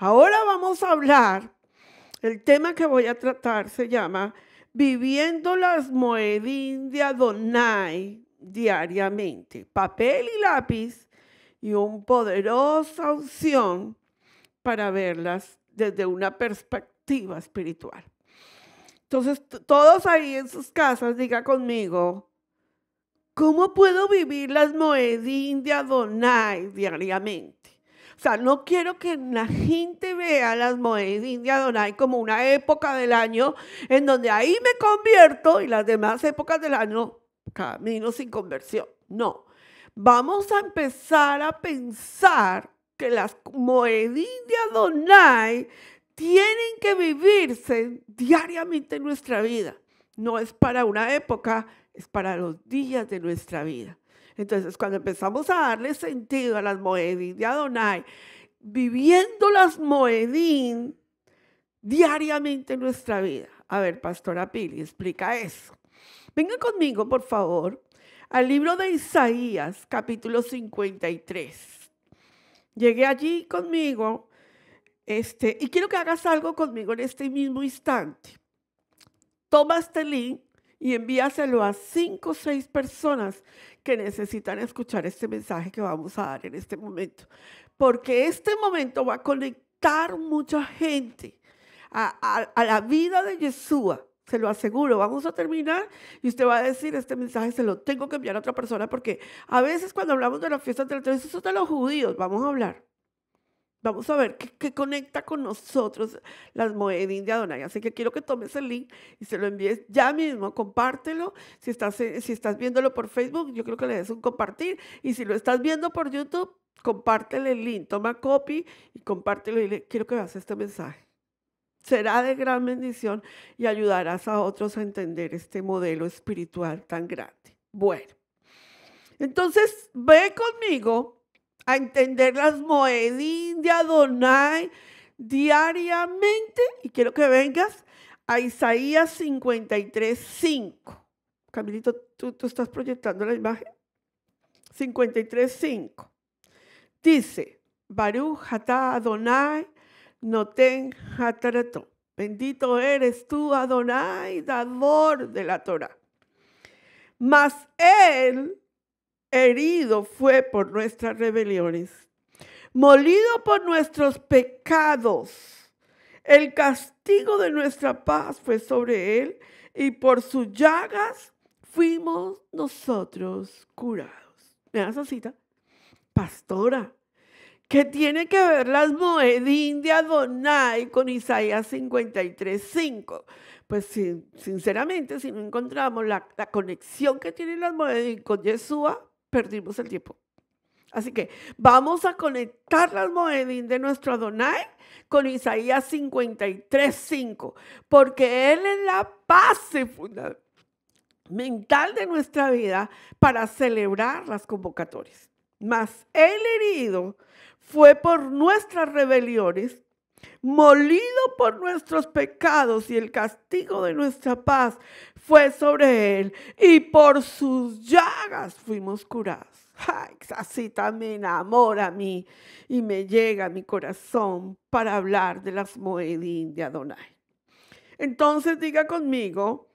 Ahora vamos a hablar, el tema que voy a tratar se llama Viviendo las Moedín de Adonai diariamente. Papel y lápiz y un poderosa opción para verlas desde una perspectiva espiritual. Entonces, todos ahí en sus casas, diga conmigo, ¿cómo puedo vivir las Moedín de Adonai diariamente? O sea, no quiero que la gente vea las moedas India como una época del año en donde ahí me convierto y las demás épocas del año camino sin conversión. No. Vamos a empezar a pensar que las Moedin de Adonai tienen que vivirse diariamente en nuestra vida. No es para una época, es para los días de nuestra vida. Entonces, cuando empezamos a darle sentido a las moedín de Adonai, viviendo las moedín diariamente en nuestra vida. A ver, Pastora Pili, explica eso. Venga conmigo, por favor, al libro de Isaías, capítulo 53. Llegué allí conmigo este, y quiero que hagas algo conmigo en este mismo instante. Toma este link y envíaselo a cinco o seis personas que necesitan escuchar este mensaje que vamos a dar en este momento, porque este momento va a conectar mucha gente a, la vida de Yeshua. Se lo aseguro, vamos a terminar y usted va a decir, este mensaje se lo tengo que enviar a otra persona porque a veces cuando hablamos de la fiesta del tres, eso es de los judíos, vamos a hablar. Vamos a ver qué, conecta con nosotros las Moedin de Adonai. Así que quiero que tomes el link y se lo envíes ya mismo. Compártelo. Si estás, eh, si estás viéndolo por Facebook, yo creo que le des un compartir. Y si lo estás viendo por YouTube, compártele el link. Toma copy y compártelo. Y le, quiero que veas este mensaje. Será de gran bendición y ayudarás a otros a entender este modelo espiritual tan grande. Bueno, entonces ve conmigo a entender las moedín de Adonai diariamente. Y quiero que vengas a Isaías 53, 5. Camilito, ¿tú, tú estás proyectando la imagen? 53, Dice, Baruch Hatá Adonai, Noten Hatarato. Bendito eres tú, Adonai, dador de la Torah. Mas él herido fue por nuestras rebeliones, molido por nuestros pecados. El castigo de nuestra paz fue sobre él y por sus llagas fuimos nosotros curados. ¿Me da esa cita? Pastora, ¿qué tiene que ver las Moedín de Adonai con Isaías 53.5? Pues sinceramente, si no encontramos la, conexión que tiene las Moedín con Yeshua, perdimos el tiempo. Así que vamos a conectar las moedín de nuestro Adonai con Isaías 53.5 porque Él es la base mental de nuestra vida para celebrar las convocatorias. Mas el herido fue por nuestras rebeliones, molido por nuestros pecados y el castigo de nuestra paz fue sobre él y por sus llagas fuimos curados. Así también me enamora a mí y me llega a mi corazón para hablar de las Moedín de Adonai. Entonces diga conmigo,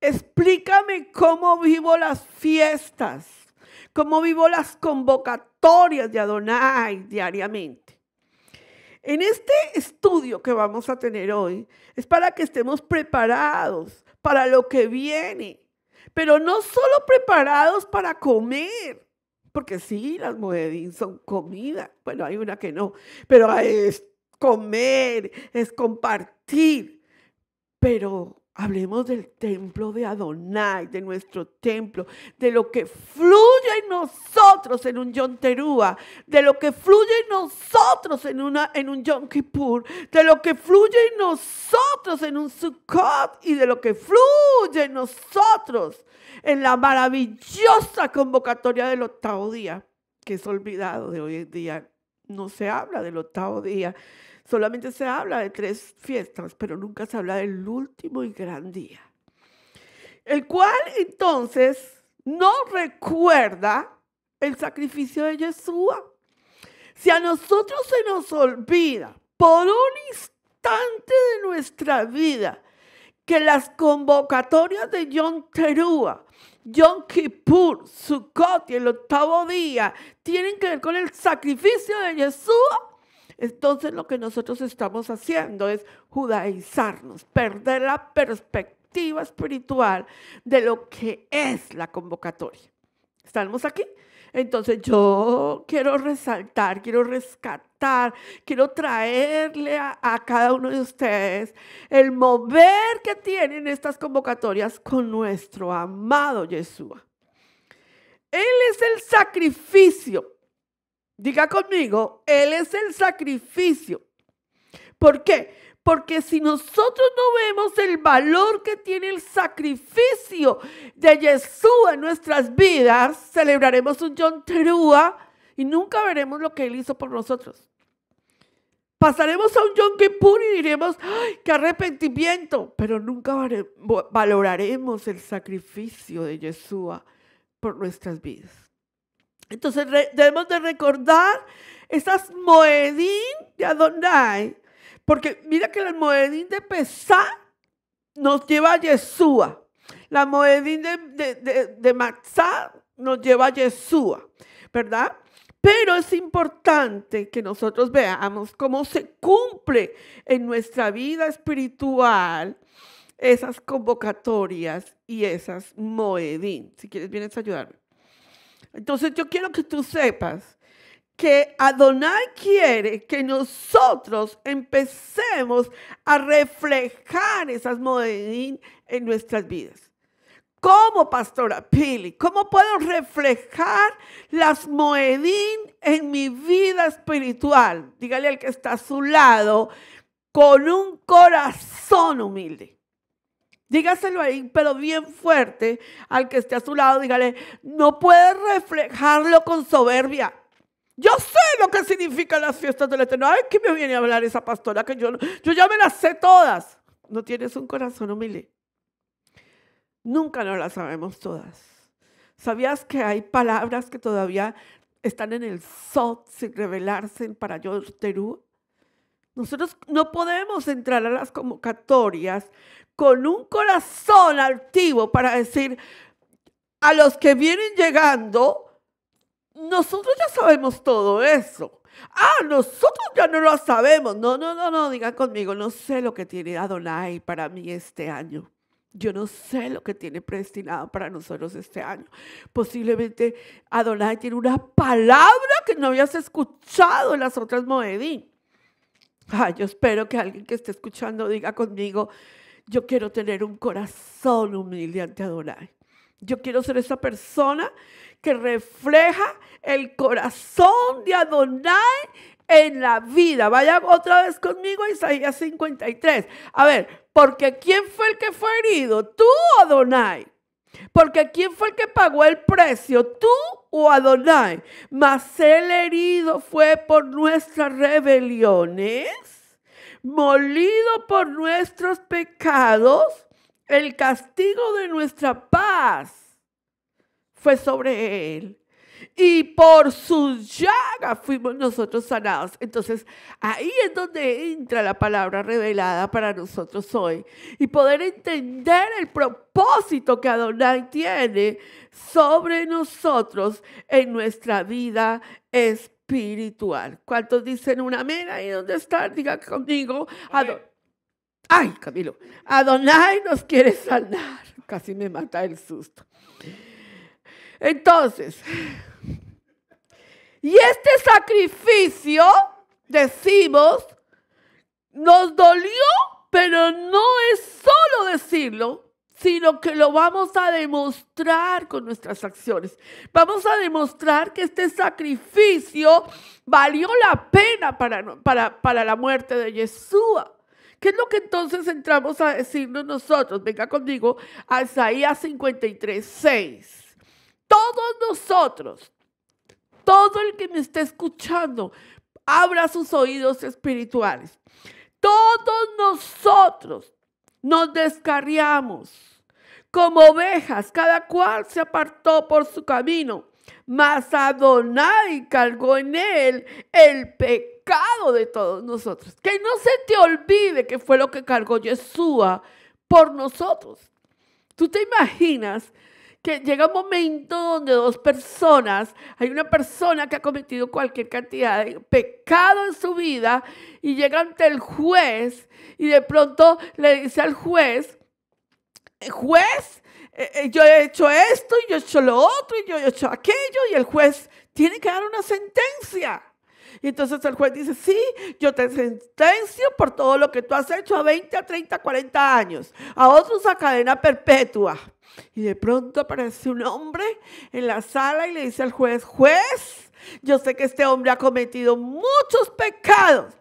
explícame cómo vivo las fiestas, cómo vivo las convocatorias de Adonai diariamente. En este estudio que vamos a tener hoy es para que estemos preparados para lo que viene, pero no solo preparados para comer, porque sí, las moedín son comida, bueno, hay una que no, pero es comer, es compartir, pero hablemos del templo de Adonai, de nuestro templo, de lo que fluye fluye en nosotros en un Yom Terúa, de lo que fluye nosotros en, una, en un Yom Kippur, de lo que fluye en nosotros en un Sukkot y de lo que fluye nosotros en la maravillosa convocatoria del octavo día, que es olvidado de hoy en día. No se habla del octavo día, solamente se habla de tres fiestas, pero nunca se habla del último y gran día. El cual entonces no recuerda el sacrificio de Yeshua. Si a nosotros se nos olvida por un instante de nuestra vida que las convocatorias de John Terúa, John Kippur, Sukkot y el octavo día tienen que ver con el sacrificio de Yeshua, entonces lo que nosotros estamos haciendo es judaizarnos, perder la perspectiva espiritual de lo que es la convocatoria. ¿Estamos aquí? Entonces yo quiero resaltar, quiero rescatar, quiero traerle a, cada uno de ustedes el mover que tienen estas convocatorias con nuestro amado Yeshua. Él es el sacrificio. Diga conmigo, Él es el sacrificio. ¿Por qué? Porque si nosotros no vemos el valor que tiene el sacrificio de Jesús en nuestras vidas, celebraremos un John Terúa y nunca veremos lo que Él hizo por nosotros. Pasaremos a un John Kippur y diremos, ¡ay, qué arrepentimiento! Pero nunca valoraremos el sacrificio de Yeshua por nuestras vidas. Entonces debemos de recordar esas moedín de Adonai porque mira que la Moedín de Pesá nos lleva a Yeshua. La Moedín de, de, Matzá nos lleva a Yeshua, ¿verdad? Pero es importante que nosotros veamos cómo se cumple en nuestra vida espiritual esas convocatorias y esas moedín. Si quieres, vienes a ayudarme. Entonces yo quiero que tú sepas que Adonai quiere que nosotros empecemos a reflejar esas moedín en nuestras vidas. ¿Cómo, pastora Pili? ¿Cómo puedo reflejar las moedín en mi vida espiritual? Dígale al que está a su lado, con un corazón humilde. Dígaselo ahí, pero bien fuerte, al que esté a su lado, dígale, no puedes reflejarlo con soberbia. Yo sé lo que significan las fiestas del Eterno. Ay, ¿qué me viene a hablar esa pastora? Que yo, yo ya me las sé todas. No tienes un corazón humilde. Nunca no las sabemos todas. ¿Sabías que hay palabras que todavía están en el SOT sin revelarse para yo, Terú? Nosotros no podemos entrar a las convocatorias con un corazón altivo para decir a los que vienen llegando, nosotros ya sabemos todo eso. Ah, nosotros ya no lo sabemos. No, no, no, no, digan conmigo, no sé lo que tiene Adonai para mí este año. Yo no sé lo que tiene predestinado para nosotros este año. Posiblemente Adonai tiene una palabra que no habías escuchado en las otras Moedí. Ah, yo espero que alguien que esté escuchando diga conmigo, yo quiero tener un corazón humilde ante Adonai. Yo quiero ser esa persona que refleja el corazón de Adonai en la vida. Vaya otra vez conmigo a Isaías 53. A ver, porque ¿quién fue el que fue herido? ¿Tú o Adonai? Porque ¿quién fue el que pagó el precio? ¿Tú o Adonai? Mas el herido fue por nuestras rebeliones, molido por nuestros pecados, el castigo de nuestra paz fue sobre él. Y por su llagas fuimos nosotros sanados. Entonces, ahí es donde entra la palabra revelada para nosotros hoy. Y poder entender el propósito que Adonai tiene sobre nosotros en nuestra vida espiritual. ¿Cuántos dicen una mera y dónde están? Diga conmigo. Ay, Camilo. Adonai nos quiere sanar. Casi me mata el susto. Entonces, y este sacrificio, decimos, nos dolió, pero no es solo decirlo, sino que lo vamos a demostrar con nuestras acciones. Vamos a demostrar que este sacrificio valió la pena para, para, la muerte de Yeshua. ¿Qué es lo que entonces entramos a decirnos nosotros? Venga conmigo a Isaías 53, 6 todos nosotros, todo el que me esté escuchando, abra sus oídos espirituales. Todos nosotros nos descarriamos como ovejas, cada cual se apartó por su camino, mas Adonai cargó en él el pecado de todos nosotros. Que no se te olvide que fue lo que cargó Yeshua por nosotros. ¿Tú te imaginas que llega un momento donde dos personas, hay una persona que ha cometido cualquier cantidad de pecado en su vida y llega ante el juez y de pronto le dice al juez, juez, eh, eh, yo he hecho esto y yo he hecho lo otro y yo he hecho aquello y el juez tiene que dar una sentencia. Y entonces el juez dice, sí, yo te sentencio por todo lo que tú has hecho a 20, a 30, 40 años, a otros a cadena perpetua. Y de pronto aparece un hombre en la sala y le dice al juez, juez, yo sé que este hombre ha cometido muchos pecados,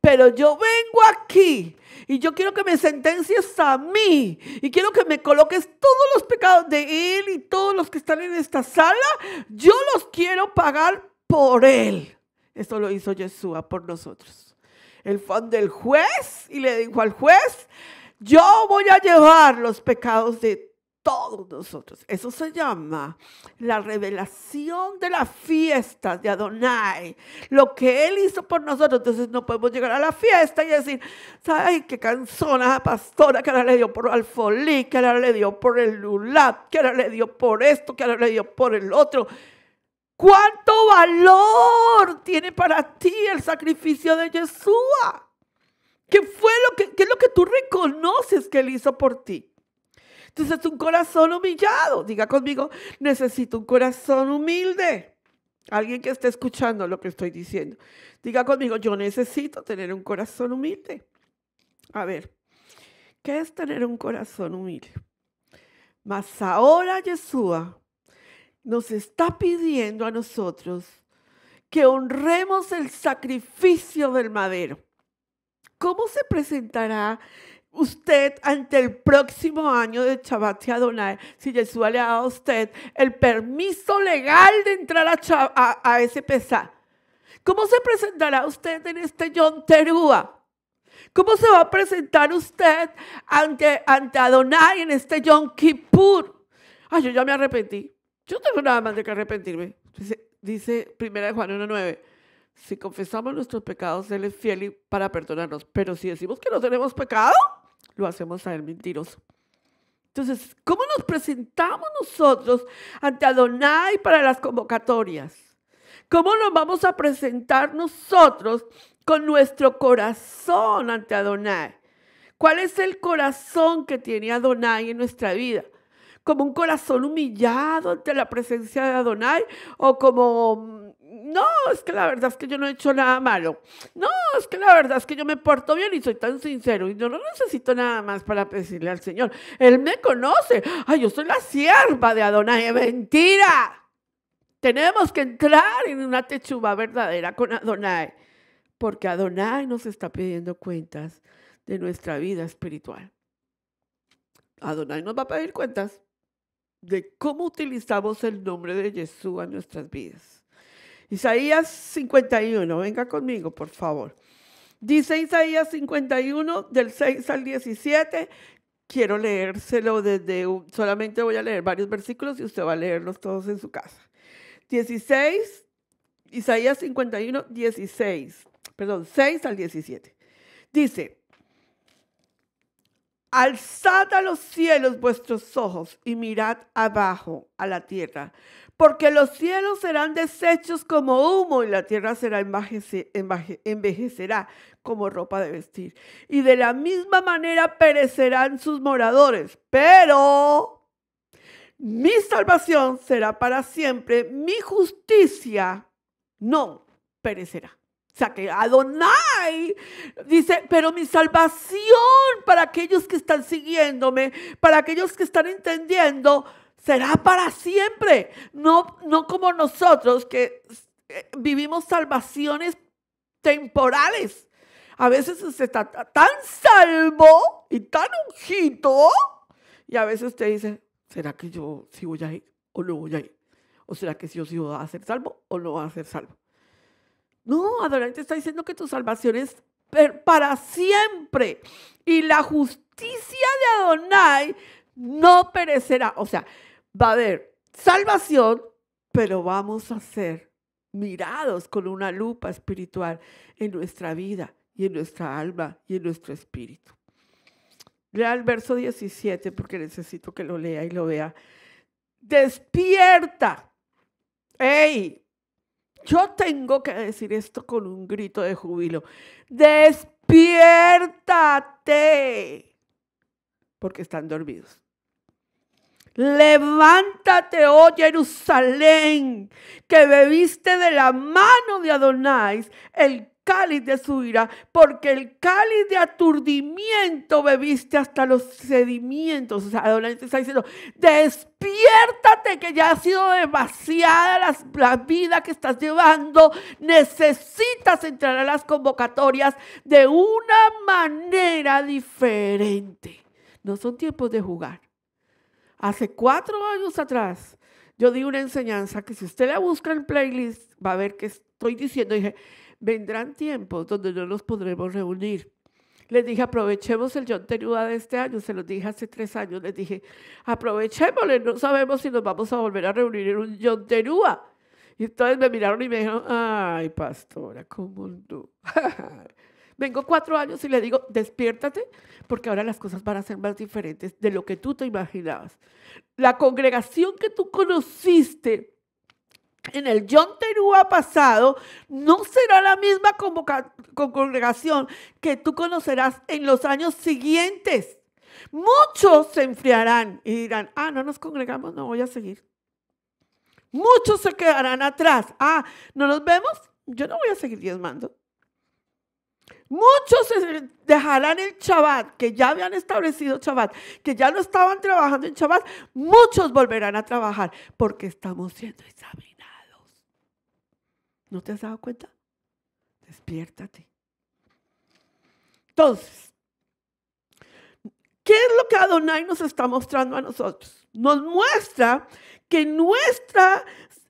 pero yo vengo aquí y yo quiero que me sentencies a mí y quiero que me coloques todos los pecados de él y todos los que están en esta sala, yo los quiero pagar por él. Esto lo hizo Yeshua por nosotros. Él fue del juez y le dijo al juez, yo voy a llevar los pecados de todos nosotros. Eso se llama la revelación de la fiesta de Adonai. Lo que Él hizo por nosotros. Entonces no podemos llegar a la fiesta y decir, ay, qué canzona pastora que ahora le dio por alfolí, que ahora le dio por el lulat, que ahora le dio por esto, que ahora le dio por el otro. ¿Cuánto valor tiene para ti el sacrificio de Yeshua? ¿Qué fue lo que, qué es lo que tú reconoces que Él hizo por ti? Entonces, un corazón humillado. Diga conmigo, necesito un corazón humilde. Alguien que esté escuchando lo que estoy diciendo. Diga conmigo, yo necesito tener un corazón humilde. A ver, ¿qué es tener un corazón humilde? Mas ahora Yeshua nos está pidiendo a nosotros que honremos el sacrificio del madero. ¿Cómo se presentará usted ante el próximo año de Shabbat Adonai, si Yeshua le ha dado a usted el permiso legal de entrar a, a, ese pesar, ¿cómo se presentará usted en este Yom Terúa? ¿Cómo se va a presentar usted ante, ante Adonai en este Yom Kippur? Ay, yo ya me arrepentí. Yo tengo nada más de que arrepentirme. Dice, dice 1 Juan 1.9 si confesamos nuestros pecados, Él es fiel para perdonarnos. Pero si decimos que no tenemos pecado, lo hacemos a él mentiroso. Entonces, ¿cómo nos presentamos nosotros ante Adonai para las convocatorias? ¿Cómo nos vamos a presentar nosotros con nuestro corazón ante Adonai? ¿Cuál es el corazón que tiene Adonai en nuestra vida? ¿Como un corazón humillado ante la presencia de Adonai o como no, es que la verdad es que yo no he hecho nada malo. No, es que la verdad es que yo me porto bien y soy tan sincero y yo no necesito nada más para decirle al Señor. Él me conoce. Ay, yo soy la sierva de Adonai. Mentira. Tenemos que entrar en una techuba verdadera con Adonai, porque Adonai nos está pidiendo cuentas de nuestra vida espiritual. Adonai nos va a pedir cuentas de cómo utilizamos el nombre de Jesús en nuestras vidas. Isaías 51, venga conmigo, por favor. Dice Isaías 51, del 6 al 17. Quiero leérselo desde, solamente voy a leer varios versículos y usted va a leerlos todos en su casa. 16, Isaías 51, 16, perdón, 6 al 17. Dice, alzad a los cielos vuestros ojos y mirad abajo a la tierra, porque los cielos serán deshechos como humo y la tierra será envejecerá como ropa de vestir. Y de la misma manera perecerán sus moradores, pero mi salvación será para siempre, mi justicia no perecerá. O sea que Adonai dice, pero mi salvación para aquellos que están siguiéndome, para aquellos que están entendiendo, será para siempre. No, no como nosotros que eh, vivimos salvaciones temporales. A veces usted está tan salvo y tan ungido y a veces usted dice, ¿será que yo sigo voy ahí o no voy a ir? ¿O será que yo sigo a ser salvo o no voy a ser salvo? No, te está diciendo que tu salvación es para siempre y la justicia de Adonai no perecerá. O sea, va a haber salvación, pero vamos a ser mirados con una lupa espiritual en nuestra vida y en nuestra alma y en nuestro espíritu. Lea el verso 17 porque necesito que lo lea y lo vea. Despierta. ¡Ey! Yo tengo que decir esto con un grito de júbilo. Despiértate. Porque están dormidos. Levántate, oh Jerusalén, que bebiste de la mano de Adonais el cáliz de su ira, porque el cáliz de aturdimiento bebiste hasta los sedimentos. O te está diciendo, despiértate que ya ha sido demasiada la vida que estás llevando. Necesitas entrar a las convocatorias de una manera diferente. No son tiempos de jugar. Hace cuatro años atrás, yo di una enseñanza que si usted la busca en playlist, va a ver que estoy diciendo, dije, vendrán tiempos donde no nos podremos reunir. Les dije, aprovechemos el John de este año, se los dije hace tres años, les dije, aprovechémosle, no sabemos si nos vamos a volver a reunir en un John Y entonces me miraron y me dijeron, ay, pastora, ¿cómo no? Vengo cuatro años y le digo, despiértate, porque ahora las cosas van a ser más diferentes de lo que tú te imaginabas. La congregación que tú conociste en el John ha pasado no será la misma congregación que tú conocerás en los años siguientes. Muchos se enfriarán y dirán, ah, no nos congregamos, no voy a seguir. Muchos se quedarán atrás. Ah, ¿no nos vemos? Yo no voy a seguir diezmando. Muchos dejarán el Shabbat, que ya habían establecido Shabbat, que ya no estaban trabajando en Shabbat. Muchos volverán a trabajar porque estamos siendo examinados. ¿No te has dado cuenta? Despiértate. Entonces, ¿Qué es lo que Adonai nos está mostrando a nosotros? Nos muestra que, nuestra,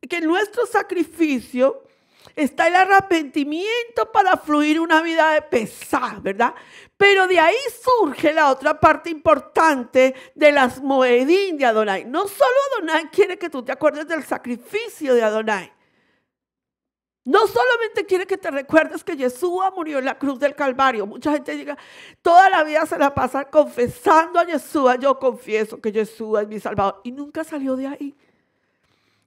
que nuestro sacrificio está el arrepentimiento para fluir una vida de pesar, ¿verdad? Pero de ahí surge la otra parte importante de las moedín de Adonai. No solo Adonai quiere que tú te acuerdes del sacrificio de Adonai. No solamente quiere que te recuerdes que Yeshua murió en la cruz del Calvario. Mucha gente llega, toda la vida se la pasa confesando a Yeshua. Yo confieso que Yeshua es mi Salvador. Y nunca salió de ahí.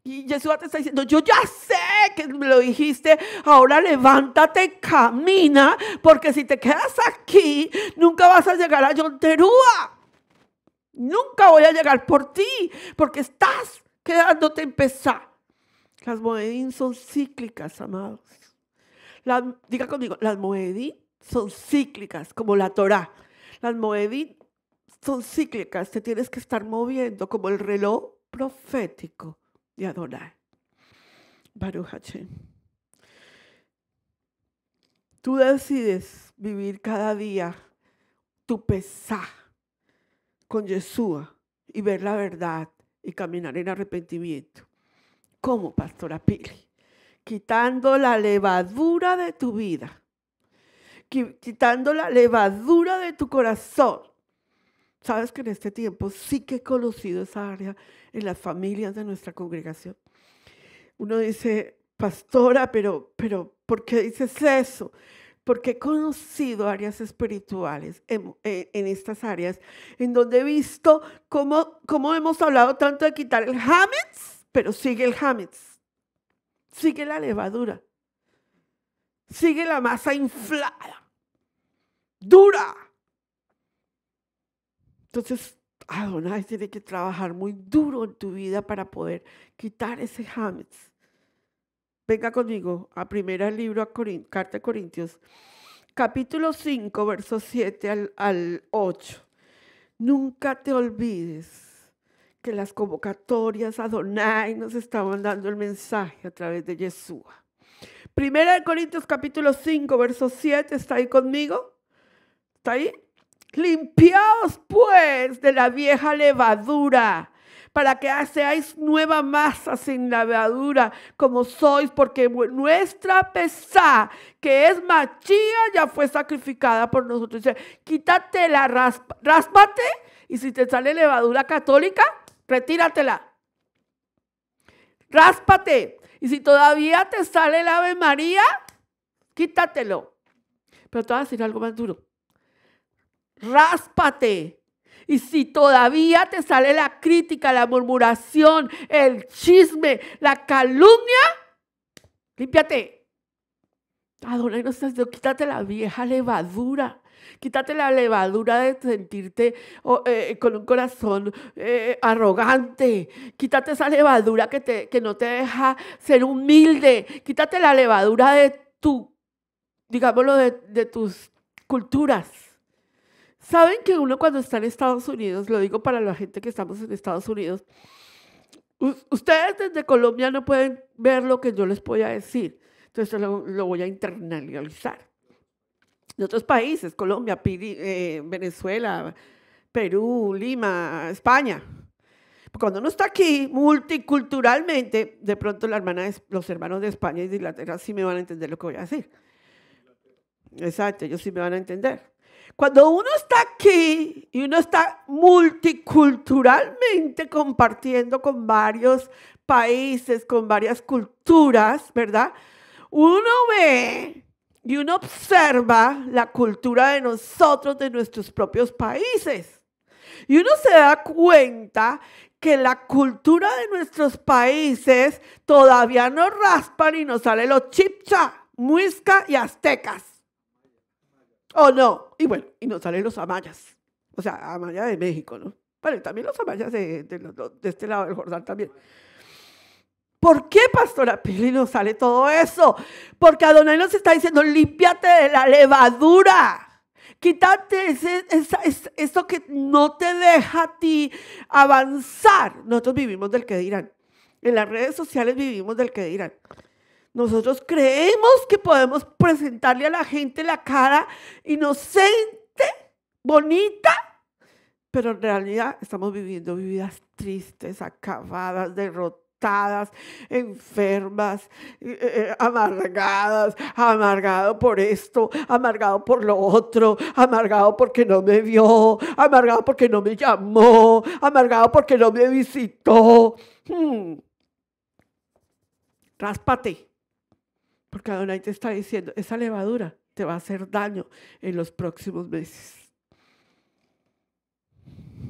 Y Jesús te está diciendo, yo ya sé que me lo dijiste, ahora levántate, camina, porque si te quedas aquí, nunca vas a llegar a Yonterúa. Nunca voy a llegar por ti, porque estás quedándote en pesar. Las moedín son cíclicas, amados. diga conmigo, las moedín son cíclicas, como la Torah. Las moedín son cíclicas, te tienes que estar moviendo como el reloj profético y adorar. Baruch Hashem. Tú decides vivir cada día tu pesar con Yeshua y ver la verdad y caminar en arrepentimiento. ¿Cómo, Pastora Pili? Quitando la levadura de tu vida, quitando la levadura de tu corazón, Sabes que en este tiempo sí que he conocido esa área en las familias de nuestra congregación. Uno dice, pastora, pero, pero, ¿por qué dices eso? Porque he conocido áreas espirituales e, en, estas áreas, en donde he visto cómo, hemos hablado tanto de quitar el Hametz, pero sigue el Hametz, sigue la levadura, sigue la masa inflada, dura entonces, Adonai tiene que trabajar muy duro en tu vida para poder quitar ese Hametz. Venga conmigo a primera libro, Carta de Corintios, capítulo 5, versos 7 al, 8. Nunca te olvides que las convocatorias Adonai nos estaban dando el mensaje a través de Yeshua. Primera de Corintios capítulo 5, verso 7, ¿está ahí conmigo? ¿Está ahí? Limpiaos pues de la vieja levadura para que seáis nueva masa sin levadura, como sois, porque nuestra pesa que es machía, ya fue sacrificada por nosotros. quítatela, quítate la ráspate, y si te sale levadura católica, retíratela. Ráspate, y si todavía te sale el Ave María, quítatelo. Pero te voy a decir algo más duro ráspate. Y si todavía te sale la crítica, la murmuración, el chisme, la calumnia, límpiate. Adonai no estás quítate la vieja levadura. Quítate la levadura de sentirte oh, eh, con un corazón eh, arrogante. Quítate esa levadura que, que no te deja ser humilde. Quítate la levadura de tu, digámoslo, de tus culturas Saben que uno cuando está en Estados Unidos, lo digo para la gente que estamos en Estados Unidos, ustedes desde Colombia no pueden ver lo que yo les voy a decir. Entonces lo, lo voy a internalizar. De otros países, Colombia, eh, Venezuela, Perú, Lima, España. Cuando uno está aquí multiculturalmente, de pronto la hermana los hermanos de España y de Inglaterra sí me van a entender lo que voy a decir. Exacto, ellos sí me van a entender. Cuando uno está aquí y uno está multiculturalmente compartiendo con varios países, con varias culturas, ¿verdad? Uno ve y uno observa la cultura de nosotros, de nuestros propios países. Y uno se da cuenta que la cultura de nuestros países todavía no raspa y nos sale los chipcha, muisca y aztecas. ¿O no? Y bueno, y nos salen los amayas, o sea, amaya de México, ¿no? vale también los amayas de, este lado del Jordán también. ¿Por qué, pastora Pili, nos sale todo eso? Porque Adonai nos está diciendo, límpiate de la levadura. Quítate eso que no te deja a ti avanzar. Nosotros vivimos del que dirán. En las redes sociales vivimos del que dirán. Nosotros creemos que podemos presentarle a la gente la cara inocente, bonita, pero en realidad estamos viviendo vidas tristes, acabadas, derrotadas, enfermas, eh, eh, amargadas, amargado por esto, amargado por lo otro, amargado porque no me vio, amargado porque no me llamó, amargado porque no me visitó. Hmm. Ráspate porque Adonai te está diciendo, esa levadura te va a hacer daño en los próximos meses.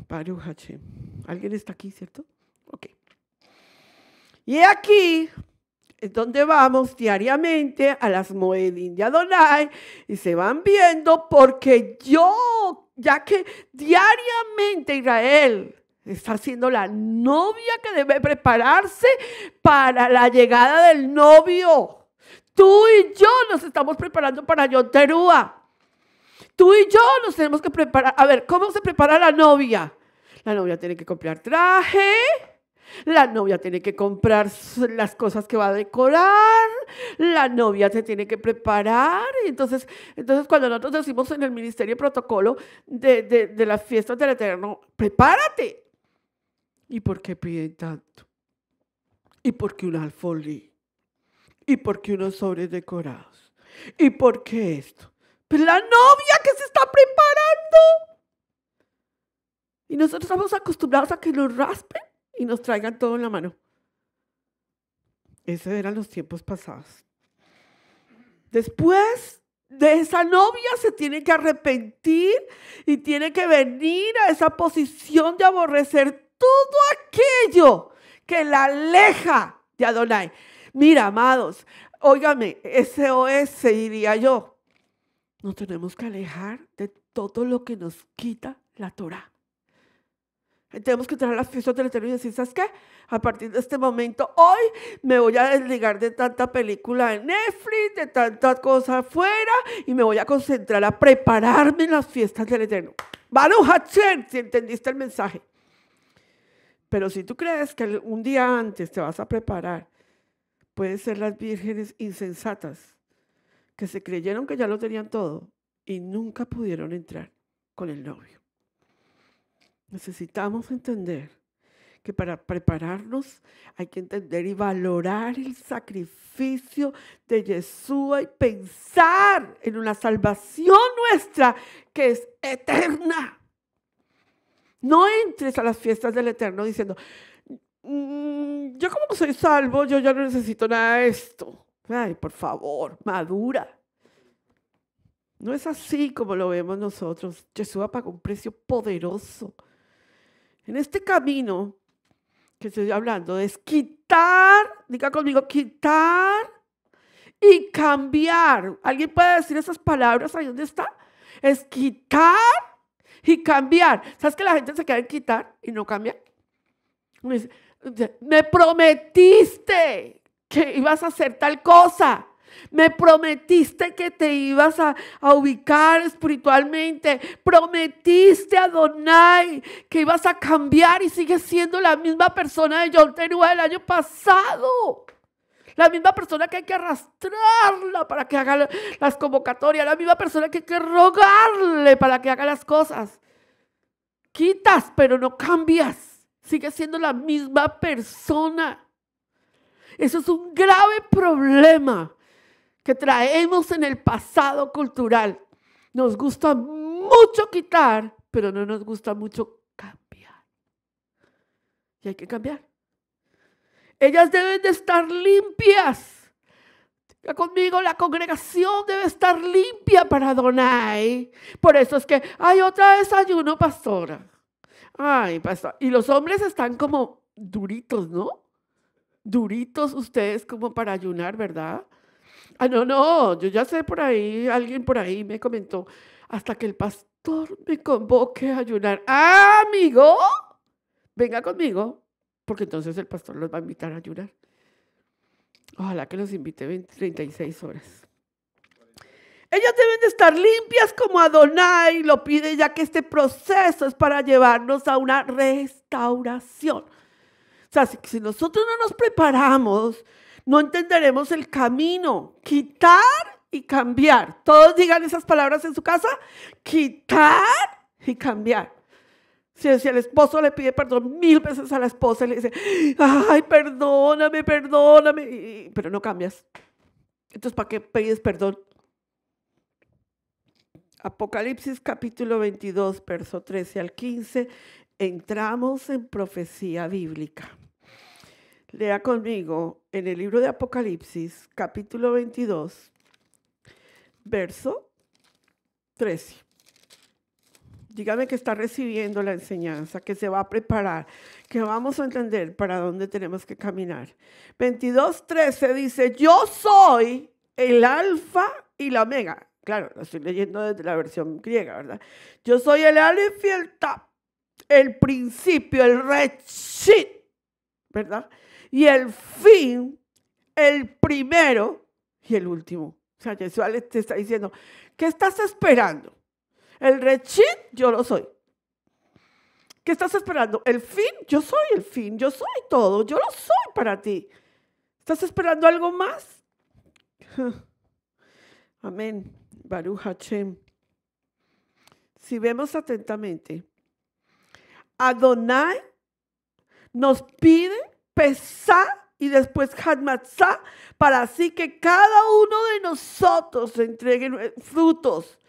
Baruch ¿Alguien está aquí, cierto? Ok. Y aquí es donde vamos diariamente a las Moedín de Adonai y se van viendo porque yo, ya que diariamente Israel está siendo la novia que debe prepararse para la llegada del novio. Tú y yo nos estamos preparando para John Tú y yo nos tenemos que preparar. A ver, ¿cómo se prepara la novia? La novia tiene que comprar traje. La novia tiene que comprar las cosas que va a decorar, la novia se tiene que preparar. Y entonces, entonces cuando nosotros decimos en el Ministerio de Protocolo de, de, las fiestas del Eterno, prepárate. ¿Y por qué piden tanto? ¿Y por qué una alfolí? ¿Y por qué unos sobres decorados? ¿Y por qué esto? Pues la novia que se está preparando. Y nosotros estamos acostumbrados a que nos raspen y nos traigan todo en la mano. Esos eran los tiempos pasados. Después de esa novia se tiene que arrepentir y tiene que venir a esa posición de aborrecer todo aquello que la aleja de Adonai. Mira, amados, óigame, SOS diría yo. Nos tenemos que alejar de todo lo que nos quita la Torah. Tenemos que entrar a las fiestas del Eterno y decir, ¿sabes qué? A partir de este momento, hoy me voy a desligar de tanta película en Netflix, de tanta cosa afuera, y me voy a concentrar a prepararme en las fiestas del Eterno. Van a si entendiste el mensaje. Pero si tú crees que un día antes te vas a preparar pueden ser las vírgenes insensatas, que se creyeron que ya lo tenían todo y nunca pudieron entrar con el novio. Necesitamos entender que para prepararnos hay que entender y valorar el sacrificio de Jesús y pensar en una salvación nuestra que es eterna. No entres a las fiestas del Eterno diciendo, Mm, yo como que soy salvo, yo ya no necesito nada de esto. Ay, por favor, madura. No es así como lo vemos nosotros. Yeshua pagó un precio poderoso. En este camino que estoy hablando es quitar, diga conmigo, quitar y cambiar. ¿Alguien puede decir esas palabras ahí donde está? Es quitar y cambiar. ¿Sabes que la gente se queda en quitar y no cambia? me prometiste que ibas a hacer tal cosa. Me prometiste que te ibas a, ubicar espiritualmente. Prometiste a Donai que ibas a cambiar y sigues siendo la misma persona de John Terúa el año pasado. La misma persona que hay que arrastrarla para que haga las convocatorias. La misma persona que hay que rogarle para que haga las cosas. Quitas, pero no cambias. Sigue siendo la misma persona. Eso es un grave problema que traemos en el pasado cultural. Nos gusta mucho quitar, pero no nos gusta mucho cambiar. Y hay que cambiar. Ellas deben de estar limpias. Ya conmigo, la congregación debe estar limpia para donar Por eso es que hay otra desayuno, pastora. Ay, pastor. Y los hombres están como duritos, ¿no? Duritos ustedes como para ayunar, ¿verdad? Ah, no, no, yo ya sé por ahí, alguien por ahí me comentó, hasta que el pastor me convoque a ayunar. Ah, amigo, venga conmigo, porque entonces el pastor los va a invitar a ayunar. Ojalá que los invite y 36 horas. Ellas deben de estar limpias como Adonai lo pide, ya que este proceso es para llevarnos a una restauración. O sea, si, nosotros no nos preparamos, no entenderemos el camino. Quitar y cambiar. Todos digan esas palabras en su casa. Quitar y cambiar. Si, el esposo le pide perdón mil veces a la esposa y le dice, ay, perdóname, perdóname, pero no cambias. Entonces, ¿para qué pides perdón? Apocalipsis capítulo 22, verso 13 al 15, entramos en profecía bíblica. Lea conmigo en el libro de Apocalipsis capítulo 22, verso 13. Dígame que está recibiendo la enseñanza, que se va a preparar, que vamos a entender para dónde tenemos que caminar. 22, 13 dice, yo soy el alfa y la omega, Claro, lo estoy leyendo desde la versión griega, ¿verdad? Yo soy el alif y el el principio, el rechit, ¿verdad? Y el fin, el primero y el último. O sea, Jesús te está diciendo, ¿qué estás esperando? El rechit, yo lo soy. ¿Qué estás esperando? El fin, yo soy el fin, yo soy todo, yo lo soy para ti. ¿Estás esperando algo más? Amén. Baruch Hashem. Si vemos atentamente, Adonai nos pide pesar y después Hatmatzah para así que cada uno de nosotros entregue frutos.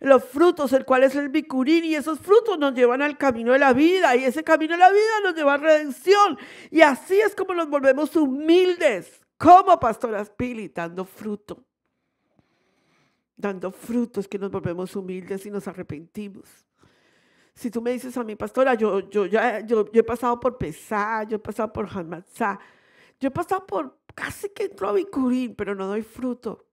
Los frutos, el cual es el bicurín, y esos frutos nos llevan al camino de la vida, y ese camino de la vida nos lleva a redención. Y así es como nos volvemos humildes, como pastoras Pili, dando fruto dando frutos, que nos volvemos humildes y nos arrepentimos. Si tú me dices a mí, pastora, yo, yo, ya, yo, he pasado por pesar, yo he pasado por Hamatzá, yo he pasado por casi que entró a Bicurín, pero no doy fruto.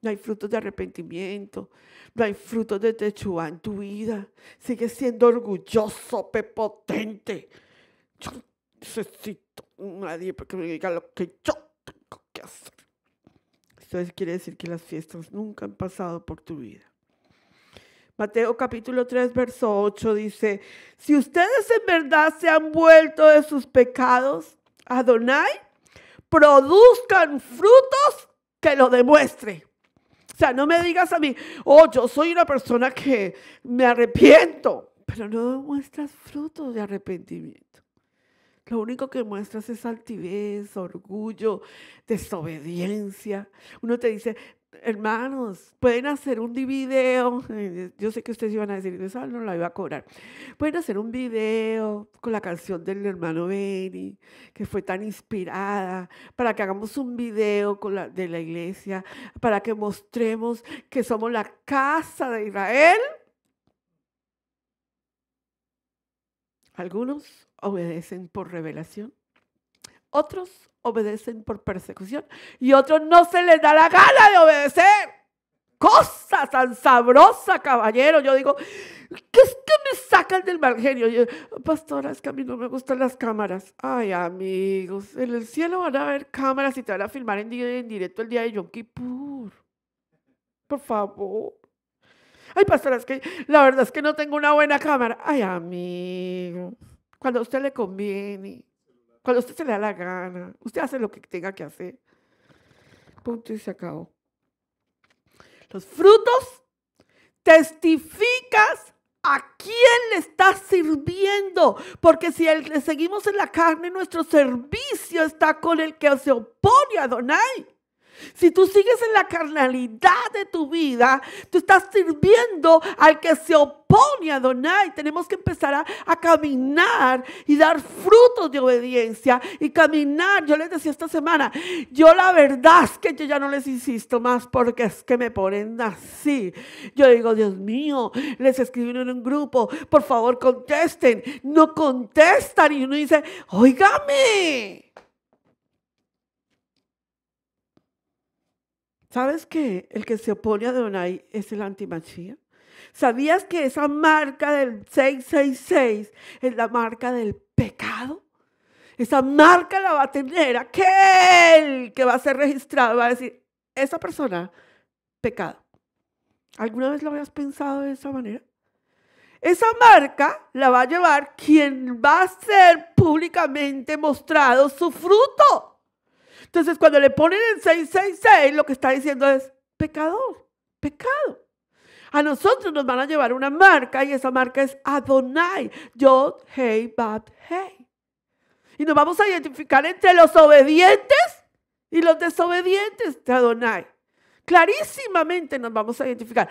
No hay frutos de arrepentimiento, no hay frutos de Techuán en tu vida. sigue siendo orgulloso, pepotente. Yo necesito a nadie para que me diga lo que yo tengo que hacer. Entonces quiere decir que las fiestas nunca han pasado por tu vida. Mateo capítulo 3, verso 8 dice, si ustedes en verdad se han vuelto de sus pecados, Adonai, produzcan frutos que lo demuestre. O sea, no me digas a mí, oh, yo soy una persona que me arrepiento, pero no demuestras frutos de arrepentimiento. Lo único que muestras es altivez, orgullo, desobediencia. Uno te dice, hermanos, pueden hacer un video. Yo sé que ustedes iban a decir, no la iba a cobrar. Pueden hacer un video con la canción del hermano Benny, que fue tan inspirada, para que hagamos un video con la, de la iglesia, para que mostremos que somos la casa de Israel Algunos obedecen por revelación, otros obedecen por persecución y otros no se les da la gana de obedecer. Cosa tan sabrosa, caballero. Yo digo, ¿qué es que me sacan del mal genio? que a mí no me gustan las cámaras. Ay, amigos, en el cielo van a haber cámaras y te van a filmar en, en directo el día de Yom Kippur. Por favor ay, pastor, es que la verdad es que no tengo una buena cámara. Ay, amigo, cuando a usted le conviene, cuando a usted se le da la gana, usted hace lo que tenga que hacer. Punto y se acabó. Los frutos testificas ¿A quién le estás sirviendo? Porque si le seguimos en la carne, nuestro servicio está con el que se opone a Donai. Si tú sigues en la carnalidad de tu vida, tú estás sirviendo al que se opone a y Tenemos que empezar a, caminar y dar frutos de obediencia y caminar. Yo les decía esta semana, yo la verdad es que yo ya no les insisto más porque es que me ponen así. Yo digo, Dios mío, les escribieron en un grupo, por favor contesten. No contestan y uno dice, óigame. ¿Sabes que el que se opone a Donai es el antimachía? ¿Sabías que esa marca del 666 es la marca del pecado? Esa marca la va a tener aquel que va a ser registrado, va a decir, esa persona, pecado. ¿Alguna vez lo habías pensado de esa manera? Esa marca la va a llevar quien va a ser públicamente mostrado su fruto. Entonces, cuando le ponen el 666, lo que está diciendo es pecador, pecado. A nosotros nos van a llevar una marca y esa marca es Adonai, Yod, Hey, Bad, Hey. Y nos vamos a identificar entre los obedientes y los desobedientes de Adonai. Clarísimamente nos vamos a identificar.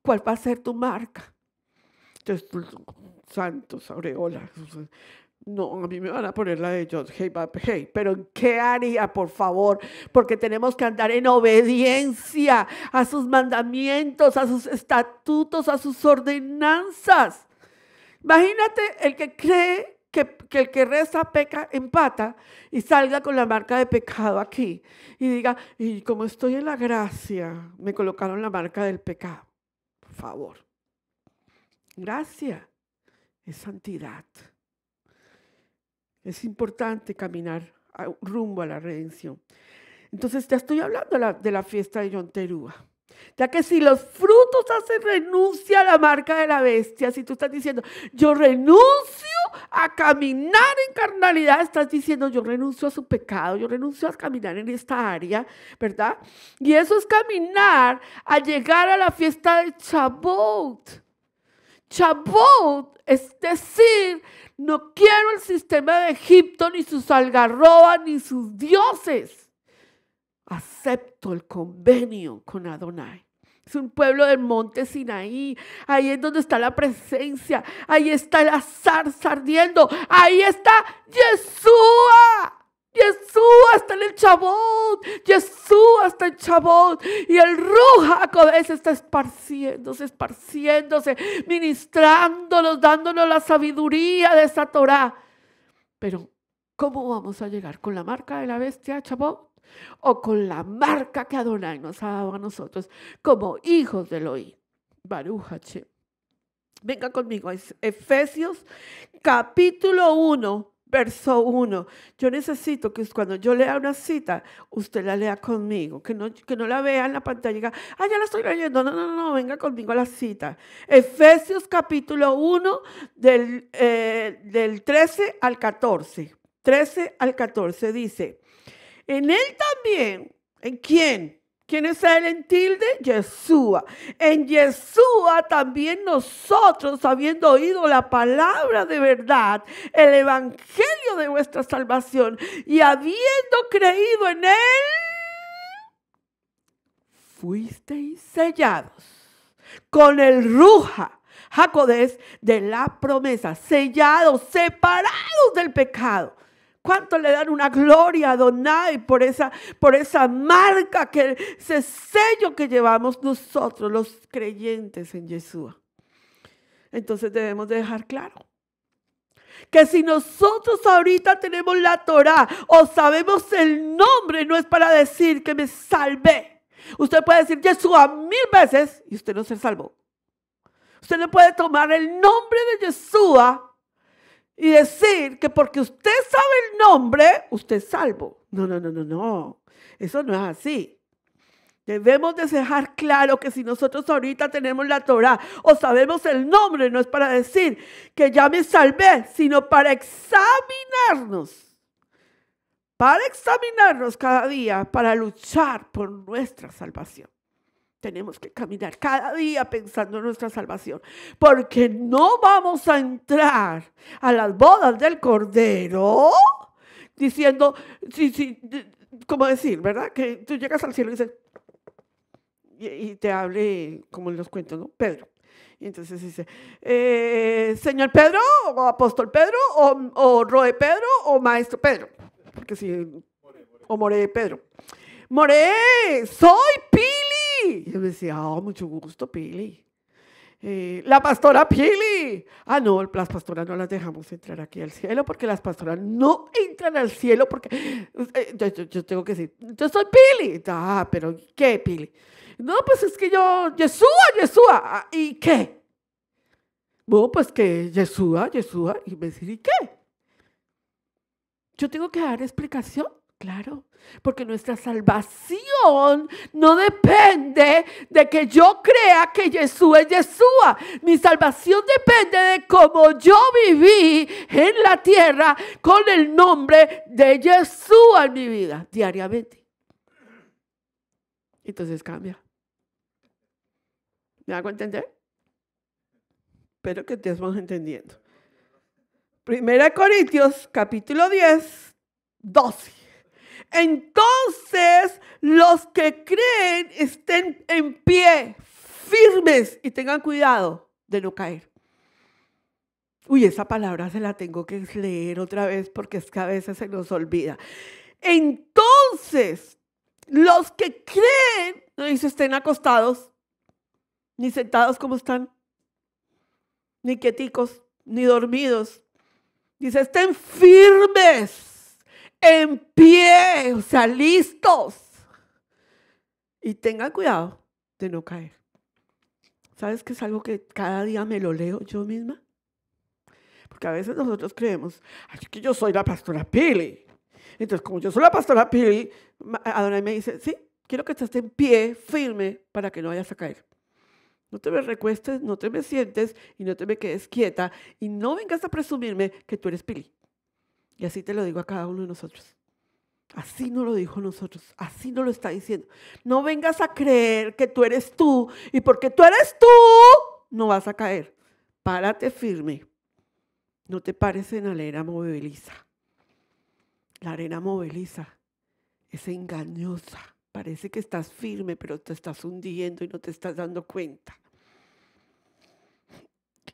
¿Cuál va a ser tu marca? Entonces, santos, aureolas. No, a mí me van a poner la de Dios, Hey, pero ¿en qué área, por favor? Porque tenemos que andar en obediencia a sus mandamientos, a sus estatutos, a sus ordenanzas. Imagínate el que cree que, que, el que reza peca empata y salga con la marca de pecado aquí y diga, y como estoy en la gracia, me colocaron la marca del pecado. Por favor. Gracia es santidad. Es importante caminar rumbo a la redención. Entonces te estoy hablando de la, fiesta de Yonterúa. Ya que si los frutos hacen renuncia a la marca de la bestia, si tú estás diciendo, yo renuncio a caminar en carnalidad, estás diciendo, yo renuncio a su pecado, yo renuncio a caminar en esta área, ¿verdad? Y eso es caminar a llegar a la fiesta de Chabot. Chabot, es decir, no quiero el sistema de Egipto, ni sus algarrobas, ni sus dioses. Acepto el convenio con Adonai. Es un pueblo del monte Sinaí. Ahí es donde está la presencia. Ahí está el azar ardiendo. Ahí está Yeshua. Jesús está en el Chabot, Jesús está en Chabot y el Ruja vez está esparciéndose, esparciéndose, ministrándonos, dándonos la sabiduría de esa Torah. Pero, ¿cómo vamos a llegar? ¿Con la marca de la bestia, Chabot? ¿O con la marca que Adonai nos ha dado a nosotros como hijos de loí, Barujache. Venga conmigo, Efesios capítulo 1, verso 1. Yo necesito que cuando yo lea una cita, usted la lea conmigo, que no, que no la vea en la pantalla y diga, ah, ya la estoy leyendo. No, no, no, venga conmigo a la cita. Efesios capítulo 1 del, eh, del 13 al 14. 13 al 14 dice, en él también, ¿en quién? ¿Quién es él en tilde? Yeshua. En Yeshua también nosotros, habiendo oído la palabra de verdad, el evangelio de vuestra salvación y habiendo creído en él, fuisteis sellados con el ruja. Jacodés de la promesa, sellados, separados del pecado ¿Cuánto le dan una gloria a Donai por esa, por esa marca, que, ese sello que llevamos nosotros, los creyentes en Jesús? Entonces debemos dejar claro que si nosotros ahorita tenemos la Torah o sabemos el nombre, no es para decir que me salvé. Usted puede decir Jesús mil veces y usted no se salvó. Usted no puede tomar el nombre de Yeshua y decir que porque usted sabe el nombre, usted es salvo. No, no, no, no, no. Eso no es así. Debemos dejar claro que si nosotros ahorita tenemos la Torah o sabemos el nombre, no es para decir que ya me salvé, sino para examinarnos. Para examinarnos cada día, para luchar por nuestra salvación. Tenemos que caminar cada día pensando en nuestra salvación, porque no vamos a entrar a las bodas del Cordero diciendo, sí, sí, como decir, ¿verdad? Que tú llegas al cielo y y, te hable como en los cuentos, ¿no? Pedro. Y entonces dice, eh, señor Pedro, o apóstol Pedro, o, o, Roe Pedro, o maestro Pedro, porque sí. o More Pedro. More, soy Pil yo me decía, oh, mucho gusto, Pili. Eh, la pastora Pili. Ah, no, las pastoras no las dejamos entrar aquí al cielo porque las pastoras no entran al cielo porque eh, yo, tengo que decir, yo soy Pili. Ah, pero ¿qué, Pili? No, pues es que yo, Yeshua, Yeshua. Ah, ¿Y qué? Bueno, pues que Yeshua, Yeshua. Y me decía ¿y qué? Yo tengo que dar explicación. Claro, porque nuestra salvación no depende de que yo crea que Jesús es Jesús. Mi salvación depende de cómo yo viví en la tierra con el nombre de Jesús en mi vida diariamente. Entonces cambia. ¿Me hago entender? Espero que te vamos entendiendo. Primera Corintios, capítulo 10, 12 entonces los que creen estén en pie, firmes y tengan cuidado de no caer. Uy, esa palabra se la tengo que leer otra vez porque es que a veces se nos olvida. Entonces, los que creen, no dice estén acostados, ni sentados como están, ni quieticos, ni dormidos. Dice, estén firmes en pie, o sea, listos. Y tengan cuidado de no caer. ¿Sabes que es algo que cada día me lo leo yo misma? Porque a veces nosotros creemos, Ay, que yo soy la pastora Pili. Entonces, como yo soy la pastora Pili, Adonai me dice, sí, quiero que estés en pie, firme, para que no vayas a caer. No te me recuestes, no te me sientes y no te me quedes quieta y no vengas a presumirme que tú eres Pili. Y así te lo digo a cada uno de nosotros. Así no lo dijo nosotros, así no lo está diciendo. No vengas a creer que tú eres tú y porque tú eres tú, no vas a caer. Párate firme. No te pares en la arena moviliza. La arena moviliza. Es engañosa. Parece que estás firme, pero te estás hundiendo y no te estás dando cuenta.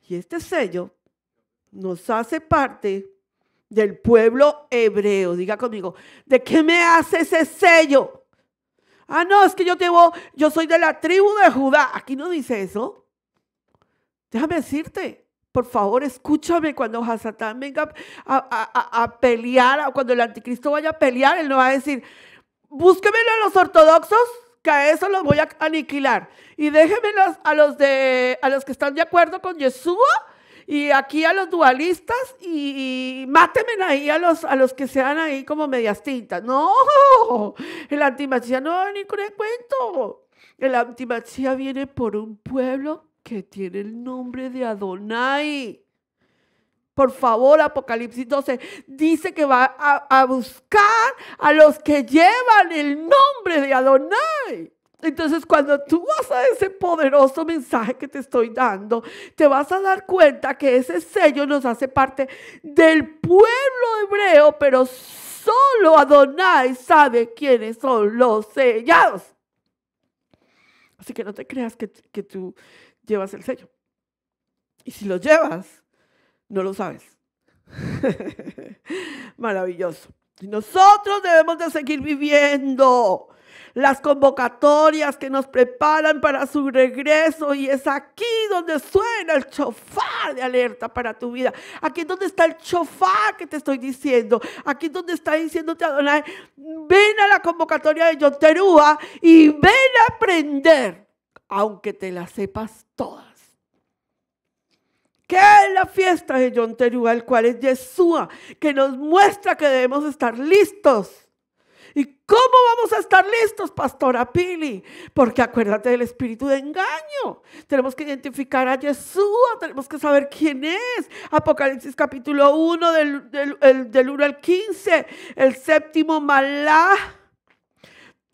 Y este sello nos hace parte del pueblo hebreo. Diga conmigo, ¿de qué me hace ese sello? Ah, no, es que yo tengo, yo soy de la tribu de Judá. Aquí no dice eso. Déjame decirte, por favor, escúchame cuando Hasatán venga a, a, a, pelear, cuando el anticristo vaya a pelear, él no va a decir, búsquemelo a los ortodoxos, que a eso los voy a aniquilar. Y déjenmelos a los de a los que están de acuerdo con Jesús y aquí a los dualistas y, mátemen ahí a los, a los que sean ahí como medias tintas. No, el antimachía no va a venir con el cuento. El antimachía viene por un pueblo que tiene el nombre de Adonai. Por favor, Apocalipsis 12 dice que va a, a buscar a los que llevan el nombre de Adonai. Entonces cuando tú vas a ese poderoso mensaje que te estoy dando, te vas a dar cuenta que ese sello nos hace parte del pueblo hebreo, pero solo Adonai sabe quiénes son los sellados. Así que no te creas que, que tú llevas el sello. Y si lo llevas, no lo sabes. Maravilloso. Y nosotros debemos de seguir viviendo las convocatorias que nos preparan para su regreso y es aquí donde suena el chofar de alerta para tu vida. Aquí donde está el chofar que te estoy diciendo. Aquí donde está diciéndote Adonai, ven a la convocatoria de Yoterúa y ven a aprender, aunque te las sepas todas. ¿Qué es la fiesta de terúa el cual es Yeshua, que nos muestra que debemos estar listos ¿Y cómo vamos a estar listos, pastora Pili? Porque acuérdate del espíritu de engaño. Tenemos que identificar a Jesús, tenemos que saber quién es. Apocalipsis capítulo 1 del, del 1 al 15, el séptimo malá.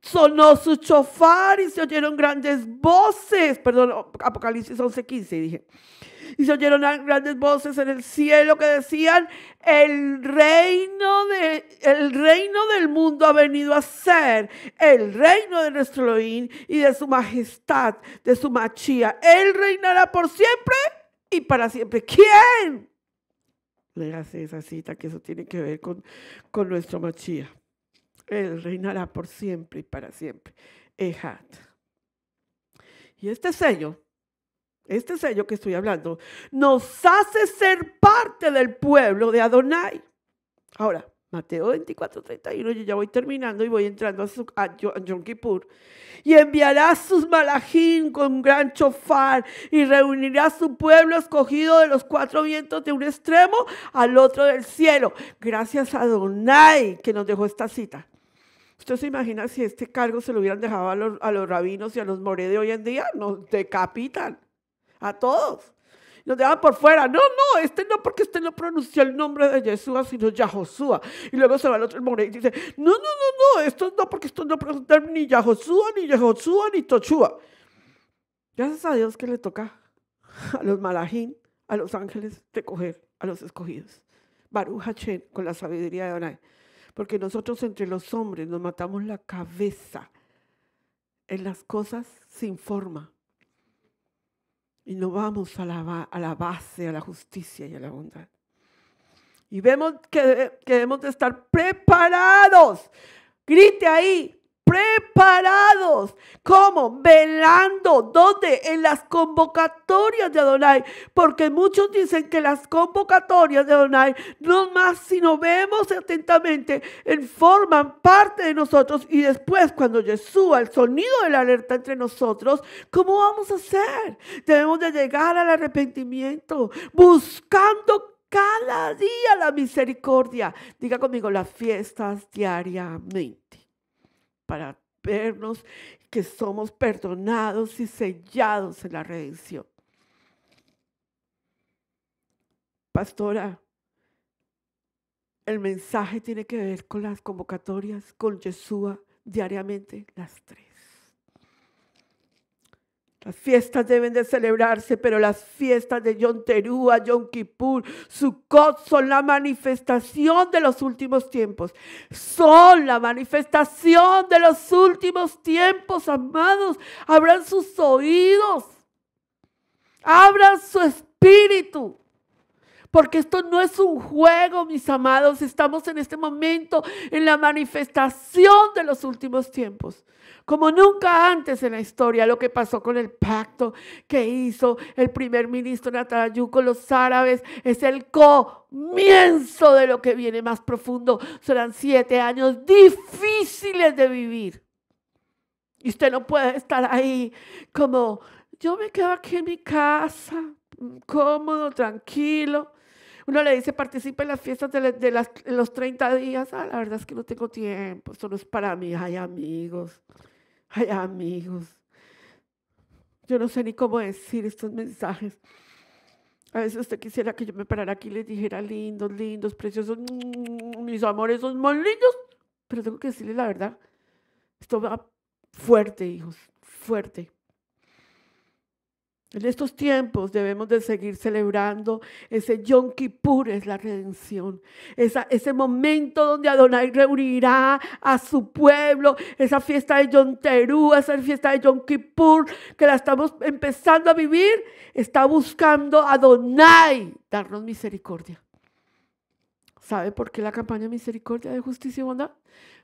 Sonó su chofar y se oyeron grandes voces. Perdón, Apocalipsis 11, 15 dije y se oyeron grandes voces en el cielo que decían, el reino, de, el reino del mundo ha venido a ser el reino de nuestro Elohim y de su majestad, de su machía. Él reinará por siempre y para siempre. ¿Quién? Le hace esa cita que eso tiene que ver con, con nuestro machía. Él reinará por siempre y para siempre. Ejat. Y este sello este sello que estoy hablando, nos hace ser parte del pueblo de Adonai. Ahora, Mateo 24, 31, yo ya voy terminando y voy entrando a, su, Yom Kippur. Y enviará sus malajín con gran chofar y reunirá a su pueblo escogido de los cuatro vientos de un extremo al otro del cielo. Gracias a Adonai que nos dejó esta cita. ¿Usted se imagina si este cargo se lo hubieran dejado a los, a los rabinos y a los moré de hoy en día? Nos decapitan a todos. Nos dejaban por fuera. No, no, este no, porque este no pronunció el nombre de Yeshua, sino Yahoshua. Y luego se va el otro y dice, no, no, no, no, esto no, porque esto no pronuncia ni Yahoshua, ni Yahoshua, ni Tochua. Gracias a Dios que le toca a los malajín, a los ángeles, de coger a los escogidos. Baruch Hashem, con la sabiduría de Onay. Porque nosotros entre los hombres nos matamos la cabeza en las cosas sin forma y no vamos a la, base, a la justicia y a la bondad. Y vemos que, que debemos estar preparados. Grite ahí, preparados. ¿Cómo? Velando. ¿Dónde? En las convocatorias de Adonai. Porque muchos dicen que las convocatorias de Adonai, no más si vemos atentamente, forman parte de nosotros. Y después, cuando Jesús, el sonido de la alerta entre nosotros, ¿cómo vamos a hacer? Debemos de llegar al arrepentimiento, buscando cada día la misericordia. Diga conmigo, las fiestas diariamente para vernos que somos perdonados y sellados en la redención. Pastora, el mensaje tiene que ver con las convocatorias, con Yeshua diariamente, las tres. Las fiestas deben de celebrarse, pero las fiestas de Yom Terúa, Yom Kippur, Sukkot son la manifestación de los últimos tiempos. Son la manifestación de los últimos tiempos, amados. Abran sus oídos. Abran su espíritu. Porque esto no es un juego, mis amados. Estamos en este momento en la manifestación de los últimos tiempos como nunca antes en la historia, lo que pasó con el pacto que hizo el primer ministro Netanyahu con los árabes es el comienzo de lo que viene más profundo. Serán siete años difíciles de vivir. Y usted no puede estar ahí como, yo me quedo aquí en mi casa, cómodo, tranquilo. Uno le dice, participa en las fiestas de, los 30 días. Ah, la verdad es que no tengo tiempo, esto no es para mí, hay amigos. Ay, amigos, yo no sé ni cómo decir estos mensajes. A veces usted quisiera que yo me parara aquí y les dijera lindos, lindos, preciosos, mm, mis amores son más lindos. Pero tengo que decirle la verdad. Esto va fuerte, hijos, fuerte. En estos tiempos debemos de seguir celebrando ese Yom Kippur, es la redención. ese momento donde Adonai reunirá a su pueblo, esa fiesta de Yom Terú, esa fiesta de Yom Kippur que la estamos empezando a vivir, está buscando Adonai darnos misericordia. ¿Sabe por qué la campaña Misericordia de Justicia y Bondad?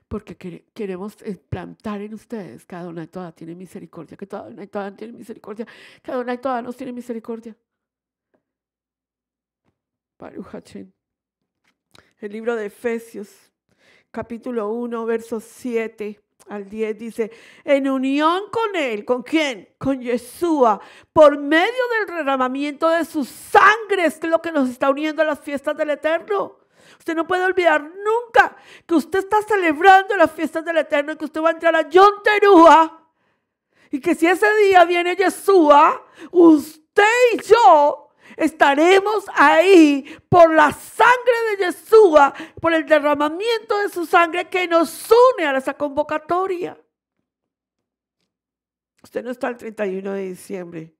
porque queremos eh, plantar en ustedes, cada una y toda tiene misericordia, que cada una y toda tiene misericordia, cada una y toda nos tiene misericordia. El libro de Efesios, capítulo 1, versos 7 al 10 dice, en unión con él, ¿con quién? Con Yeshua, por medio del derramamiento de su sangre, es lo que nos está uniendo a las fiestas del Eterno. Usted no puede olvidar nunca que usted está celebrando las fiestas del Eterno y que usted va a entrar a Yonterúa Y que si ese día viene Yeshua, usted y yo estaremos ahí por la sangre de Yeshua, por el derramamiento de su sangre que nos une a esa convocatoria. Usted no está el 31 de diciembre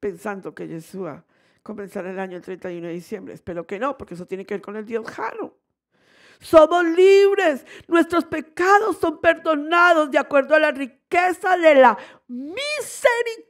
pensando que Yeshua Comenzar el año el 31 de diciembre. Espero que no, porque eso tiene que ver con el Dios Jaro. Somos libres, nuestros pecados son perdonados de acuerdo a la riqueza de la misericordia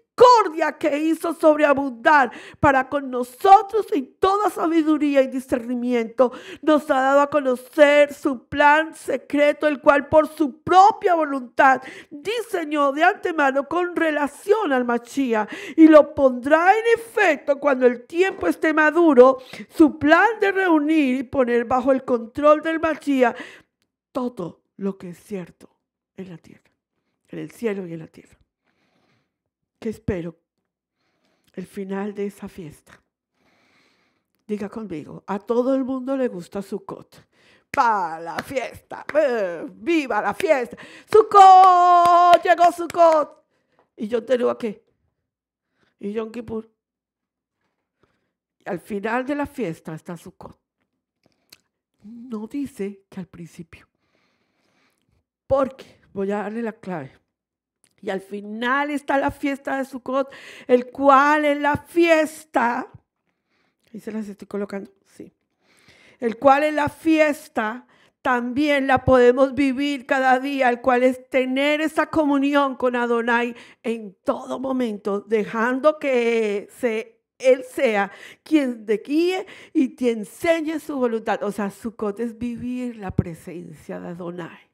que hizo sobreabundar para con nosotros y toda sabiduría y discernimiento, nos ha dado a conocer su plan secreto, el cual por su propia voluntad diseñó de antemano con relación al Machía y lo pondrá en efecto cuando el tiempo esté maduro, su plan de reunir y poner bajo el control del Machía todo lo que es cierto en la tierra, en el cielo y en la tierra. ¿Qué espero el final de esa fiesta. Diga conmigo, a todo el mundo le gusta Sukkot. ¡Para la fiesta! ¡Eh! ¡Viva la fiesta! ¡Sukkot! ¡Llegó Sukkot! ¿Y yo tengo qué? ¿Y Yom Kippur? al final de la fiesta está Sukkot. No dice que al principio. Porque, voy a darle la clave. Y al final está la fiesta de Sukkot, el cual es la fiesta, ahí se las estoy colocando, sí, el cual es la fiesta, también la podemos vivir cada día, el cual es tener esa comunión con Adonai en todo momento, dejando que él sea quien te guíe y te enseñe su voluntad. O sea, Sukkot es vivir la presencia de Adonai.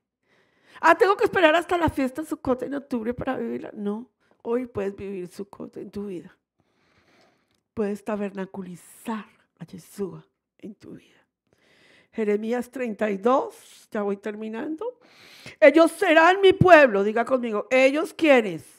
Ah, tengo que esperar hasta la fiesta de Sukkot en octubre para vivirla. No, hoy puedes vivir Sukkot en tu vida. Puedes tabernaculizar a Yeshua en tu vida. Jeremías 32, ya voy terminando. Ellos serán mi pueblo, diga conmigo, ellos ¿quiénes?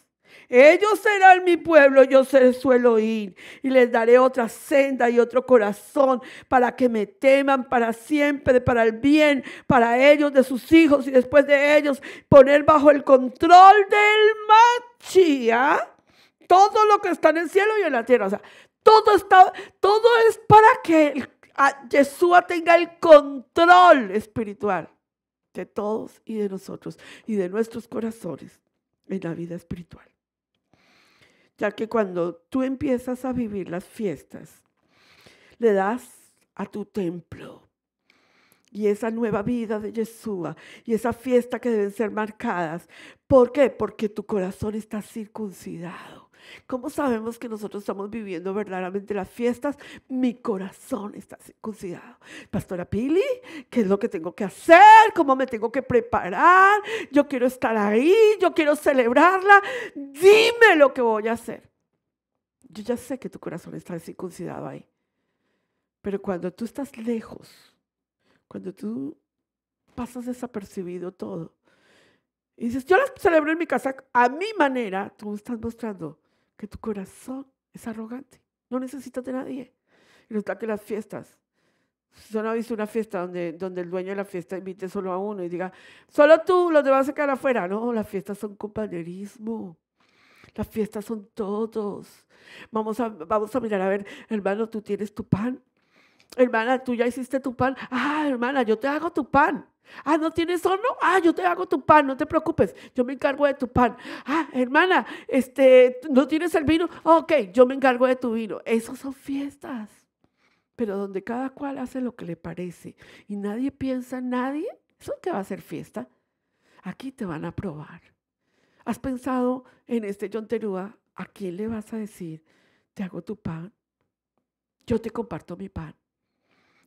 Ellos serán mi pueblo, yo seré su ir Y les daré otra senda y otro corazón para que me teman para siempre, para el bien, para ellos, de sus hijos y después de ellos, poner bajo el control del Machía todo lo que está en el cielo y en la tierra. O sea, todo, está, todo es para que Yeshua tenga el control espiritual de todos y de nosotros y de nuestros corazones en la vida espiritual ya que cuando tú empiezas a vivir las fiestas, le das a tu templo y esa nueva vida de Yeshua y esa fiesta que deben ser marcadas. ¿Por qué? Porque tu corazón está circuncidado. ¿Cómo sabemos que nosotros estamos viviendo verdaderamente las fiestas? Mi corazón está circuncidado. Pastora Pili, ¿qué es lo que tengo que hacer? ¿Cómo me tengo que preparar? Yo quiero estar ahí, yo quiero celebrarla. Dime lo que voy a hacer. Yo ya sé que tu corazón está circuncidado ahí. Pero cuando tú estás lejos, cuando tú pasas desapercibido todo, y dices, yo las celebro en mi casa a mi manera, tú me estás mostrando que tu corazón es arrogante. No necesitas de nadie. Y no está que las fiestas, yo no he visto una fiesta donde, donde el dueño de la fiesta invite solo a uno y diga, solo tú, los demás se quedan afuera. No, las fiestas son compañerismo. Las fiestas son todos. Vamos a, vamos a mirar, a ver, hermano, tú tienes tu pan. Hermana, tú ya hiciste tu pan. Ah, hermana, yo te hago tu pan. Ah, ¿no tienes horno? Ah, yo te hago tu pan, no te preocupes, yo me encargo de tu pan. Ah, hermana, este, ¿no tienes el vino? Ok, yo me encargo de tu vino. Esas son fiestas, pero donde cada cual hace lo que le parece y nadie piensa nadie, eso qué va a ser fiesta. Aquí te van a probar. ¿Has pensado en este John ¿A quién le vas a decir, te hago tu pan? Yo te comparto mi pan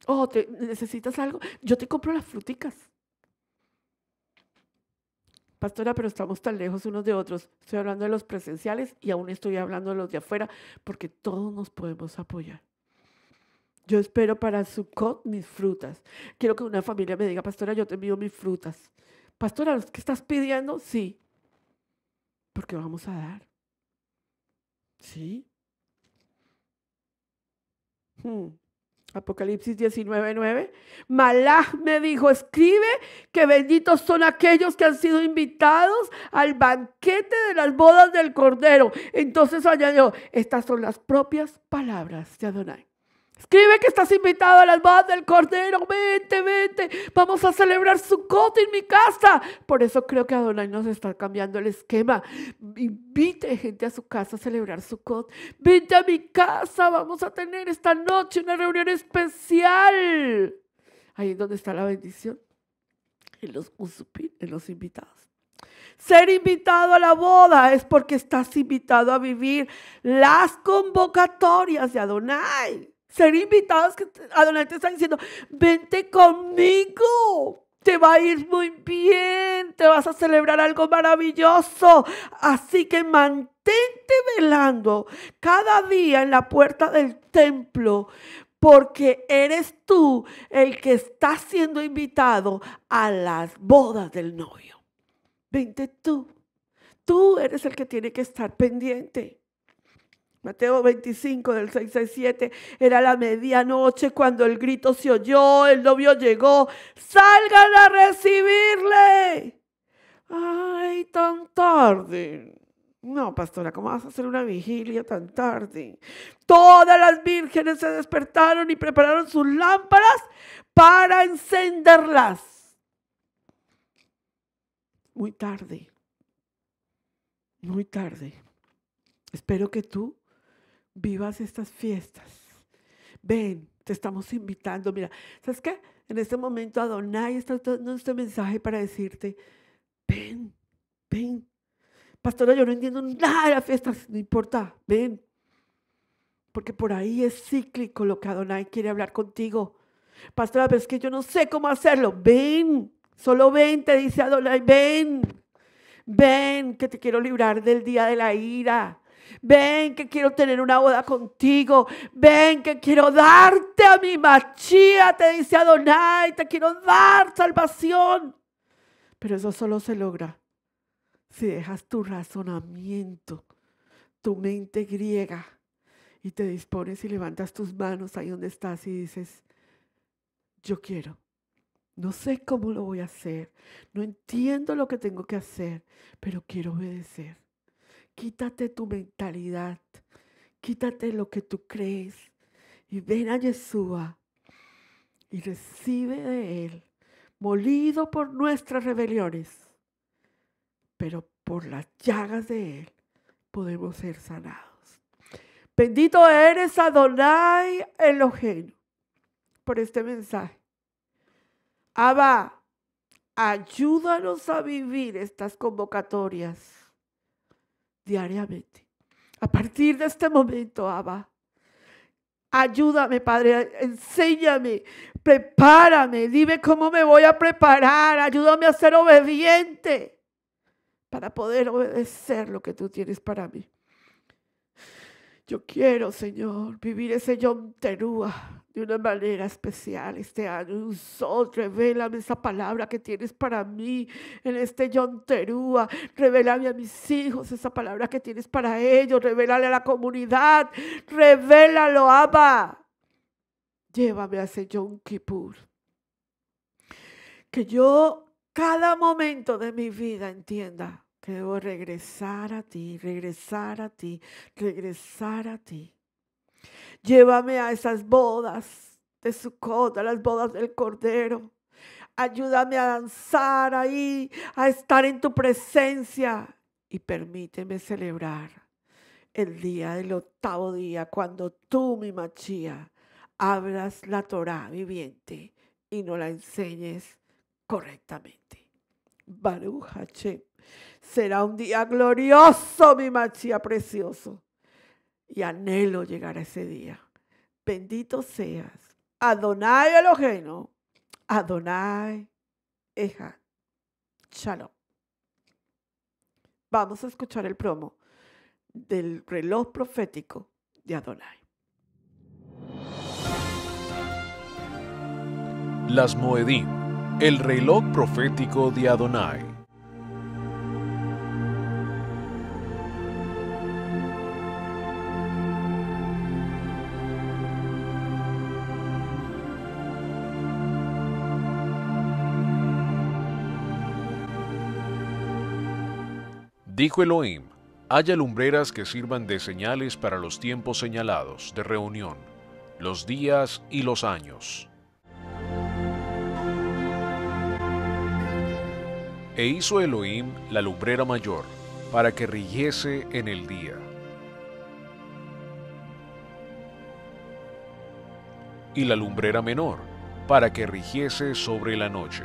oh, necesitas algo, yo te compro las fruticas. Pastora, pero estamos tan lejos unos de otros. Estoy hablando de los presenciales y aún estoy hablando de los de afuera, porque todos nos podemos apoyar. Yo espero para su cot mis frutas. Quiero que una familia me diga, pastora, yo te envío mis frutas. Pastora, ¿los que estás pidiendo? Sí. Porque vamos a dar. ¿Sí? Hmm. Apocalipsis 19:9. Malach me dijo, escribe que benditos son aquellos que han sido invitados al banquete de las bodas del Cordero. Entonces añadió, estas son las propias palabras de Adonai. Escribe que estás invitado a la boda del Cordero. Vente, vente. Vamos a celebrar su cota en mi casa. Por eso creo que Adonai nos está cambiando el esquema. Invite gente a su casa a celebrar su cota. Vente a mi casa. Vamos a tener esta noche una reunión especial. Ahí es donde está la bendición. En los, en los invitados. Ser invitado a la boda es porque estás invitado a vivir las convocatorias de Adonai ser invitados que Adonai te está diciendo, vente conmigo, te va a ir muy bien, te vas a celebrar algo maravilloso. Así que mantente velando cada día en la puerta del templo, porque eres tú el que está siendo invitado a las bodas del novio. Vente tú, tú eres el que tiene que estar pendiente. Mateo 25 del 6 era la medianoche cuando el grito se oyó, el novio llegó, salgan a recibirle. Ay, tan tarde. No, pastora, ¿cómo vas a hacer una vigilia tan tarde? Todas las vírgenes se despertaron y prepararon sus lámparas para encenderlas. Muy tarde, muy tarde. Espero que tú vivas estas fiestas. Ven, te estamos invitando. Mira, ¿sabes qué? En este momento Adonai está dando este mensaje para decirte, ven, ven. Pastora, yo no entiendo nada de las fiestas, no importa, ven. Porque por ahí es cíclico lo que Adonai quiere hablar contigo. Pastora, pero es que yo no sé cómo hacerlo. Ven, solo ven, te dice Adonai, ven. Ven, que te quiero librar del día de la ira. Ven que quiero tener una boda contigo. Ven que quiero darte a mi machía, te dice Adonai. Te quiero dar salvación. Pero eso solo se logra si dejas tu razonamiento, tu mente griega, y te dispones y levantas tus manos ahí donde estás y dices, yo quiero. No sé cómo lo voy a hacer, no entiendo lo que tengo que hacer, pero quiero obedecer. Quítate tu mentalidad, quítate lo que tú crees y ven a Yeshua y recibe de Él, molido por nuestras rebeliones, pero por las llagas de Él podemos ser sanados. Bendito eres Adonai Elohim por este mensaje. Abba, ayúdanos a vivir estas convocatorias diariamente. A partir de este momento, Abba, ayúdame, Padre, enséñame, prepárame, dime cómo me voy a preparar, ayúdame a ser obediente para poder obedecer lo que tú tienes para mí. Yo quiero, Señor, vivir ese Yom Terúa de una manera especial este año. Un sol, revélame esa palabra que tienes para mí en este Yom Terúa. Revélame a mis hijos esa palabra que tienes para ellos. Revélale a la comunidad. Revélalo, Abba. Llévame a ese Yom Kippur. Que yo cada momento de mi vida entienda que debo regresar a ti, regresar a ti, regresar a ti. Llévame a esas bodas de su a las bodas del Cordero. Ayúdame a danzar ahí, a estar en tu presencia y permíteme celebrar el día del octavo día cuando tú, mi machía, abras la Torá viviente y no la enseñes correctamente. Baruch Hashem. Será un día glorioso, mi Machía precioso. Y anhelo llegar a ese día. Bendito seas. Adonai Eloheno. Adonai Eja. Shalom. Vamos a escuchar el promo del reloj profético de Adonai. Las Moedim, el reloj profético de Adonai. Dijo Elohim, haya lumbreras que sirvan de señales para los tiempos señalados de reunión, los días y los años. E hizo Elohim la lumbrera mayor, para que rigiese en el día. Y la lumbrera menor, para que rigiese sobre la noche.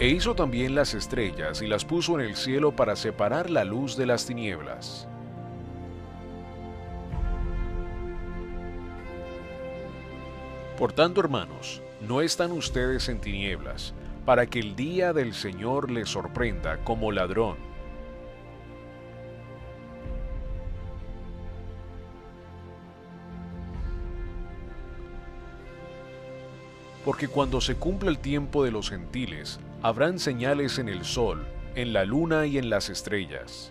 E hizo también las estrellas y las puso en el cielo para separar la luz de las tinieblas. Por tanto, hermanos, no están ustedes en tinieblas, para que el día del Señor les sorprenda como ladrón. Porque cuando se cumpla el tiempo de los gentiles, habrán señales en el sol, en la luna y en las estrellas.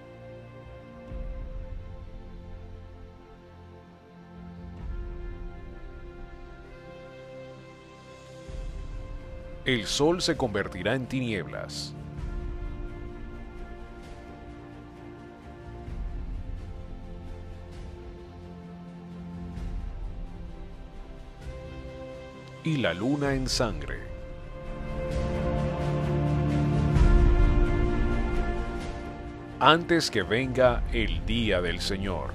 El sol se convertirá en tinieblas. Y la luna en sangre. antes que venga el día del Señor.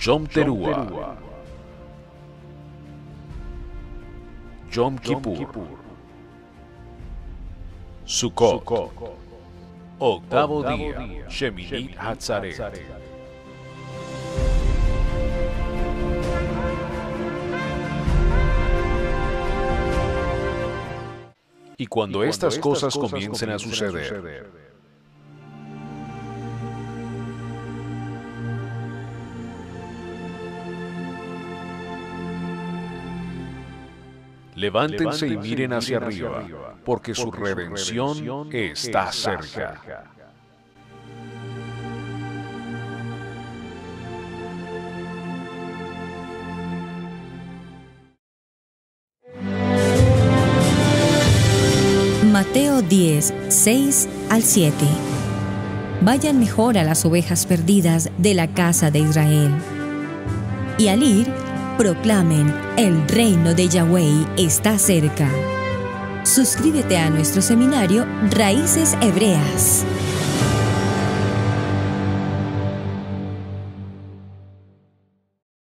Yom Teruah. Yom Kippur. Sukkot. Octavo día. Sheminit Hatzaret. cuando, estas, cosas, comiencen, a suceder Levántense y miren hacia arriba, porque su redención está cerca. 10, 6 al 7. Vayan mejor a las ovejas perdidas de la casa de Israel. Y al ir, proclamen, el reino de Yahweh está cerca. Suscríbete a nuestro seminario Raíces Hebreas.